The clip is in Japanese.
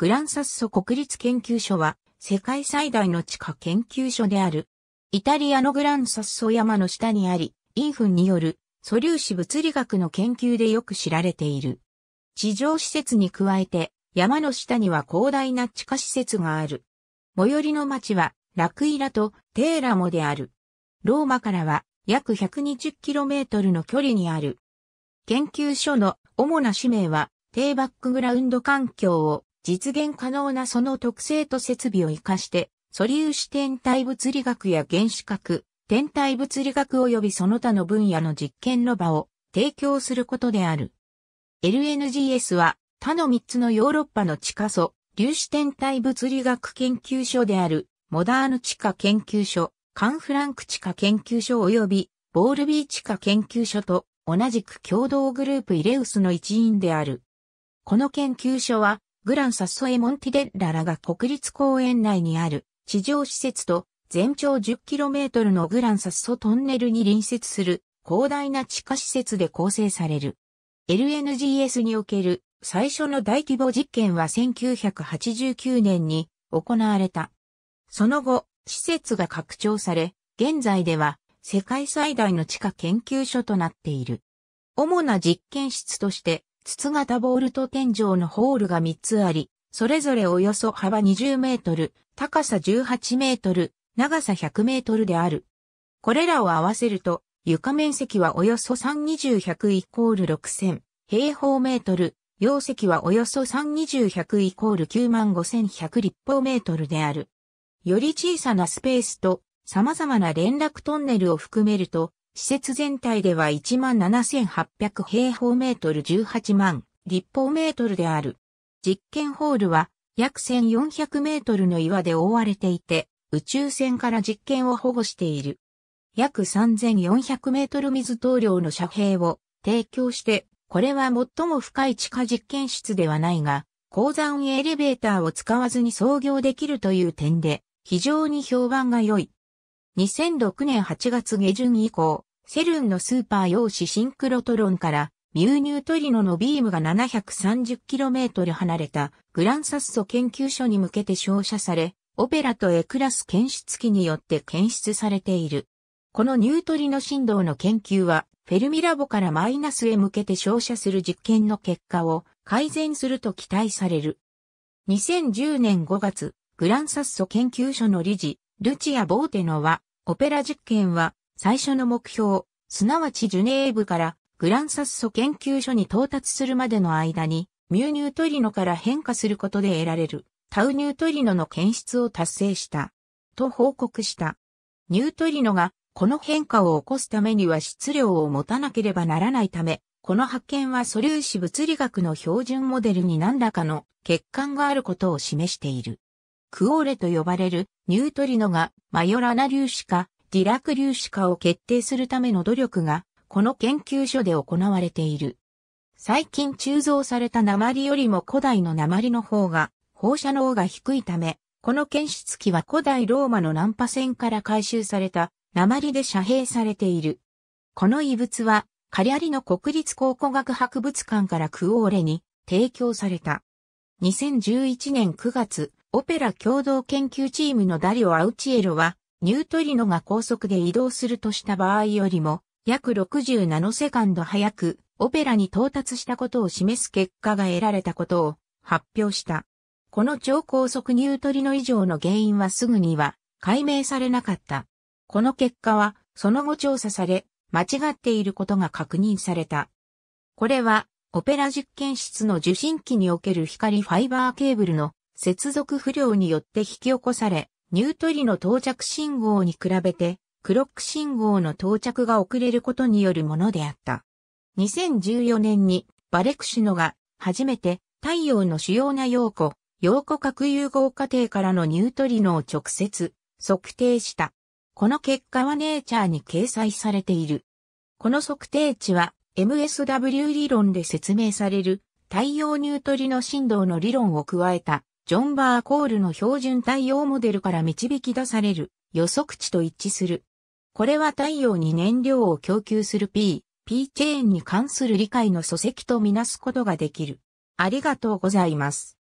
グランサッソ国立研究所は世界最大の地下研究所である。イタリアのグランサッソ山の下にあり、インフンによる素粒子物理学の研究でよく知られている。地上施設に加えて山の下には広大な地下施設がある。最寄りの町はラクイラとテーラモである。ローマからは約 120km の距離にある。研究所の主な使命は低バックグラウンド環境を実現可能なその特性と設備を活かして、素粒子天体物理学や原子核、天体物理学及びその他の分野の実験の場を提供することである。LNGS は他の3つのヨーロッパの地下素、粒子天体物理学研究所である、モダーヌ地下研究所、カンフランク地下研究所及び、ボールビー地下研究所と同じく共同グループイレウスの一員である。この研究所は、グランサッソエモンティデッララが国立公園内にある地上施設と全長 10km のグランサッソトンネルに隣接する広大な地下施設で構成される。LNGS における最初の大規模実験は1989年に行われた。その後、施設が拡張され、現在では世界最大の地下研究所となっている。主な実験室として筒型ボールと天井のホールが3つあり、それぞれおよそ幅20メートル、高さ18メートル、長さ100メートルである。これらを合わせると、床面積はおよそ320100イコール6000平方メートル、容積はおよそ320100イコール95100立方メートルである。より小さなスペースと様々な連絡トンネルを含めると、施設全体では17,800平方メートル18万立方メートルである。実験ホールは約1400メートルの岩で覆われていて、宇宙船から実験を保護している。約3400メートル水棟量の遮蔽を提供して、これは最も深い地下実験室ではないが、鉱山エレベーターを使わずに操業できるという点で、非常に評判が良い。2006年8月下旬以降、セルンのスーパー用紙シンクロトロンからミューニュートリノのビームが 730km 離れたグランサッソ研究所に向けて照射され、オペラとエクラス検出機によって検出されている。このニュートリノ振動の研究は、フェルミラボからマイナスへ向けて照射する実験の結果を改善すると期待される。2010年5月、グランサッソ研究所の理事、ルチア・ボーテノは、オペラ実験は最初の目標、すなわちジュネーブからグランサッソ研究所に到達するまでの間に、ミューニュートリノから変化することで得られるタウニュートリノの検出を達成した。と報告した。ニュートリノがこの変化を起こすためには質量を持たなければならないため、この発見は素粒子物理学の標準モデルに何らかの欠陥があることを示している。クオーレと呼ばれるニュートリノがマヨラナ粒子かディラク粒子かを決定するための努力がこの研究所で行われている。最近鋳造された鉛よりも古代の鉛の方が放射能が低いため、この検出器は古代ローマのナンパ船から回収された鉛で遮蔽されている。この遺物はカリアリの国立考古学博物館からクオーレに提供された。2011年9月、オペラ共同研究チームのダリオ・アウチエロは、ニュートリノが高速で移動するとした場合よりも、約60ナノセカンド早く、オペラに到達したことを示す結果が得られたことを発表した。この超高速ニュートリノ以上の原因はすぐには解明されなかった。この結果は、その後調査され、間違っていることが確認された。これは、オペラ実験室の受信機における光ファイバーケーブルの接続不良によって引き起こされ、ニュートリの到着信号に比べて、クロック信号の到着が遅れることによるものであった。2014年にバレクシノが初めて太陽の主要な陽子、陽子核融合過程からのニュートリノを直接測定した。この結果はネイチャーに掲載されている。この測定値は MSW 理論で説明される太陽ニュートリノ振動の理論を加えたジョン・バーコールの標準太陽モデルから導き出される予測値と一致する。これは太陽に燃料を供給する P、P チェーンに関する理解の礎石とみなすことができる。ありがとうございます。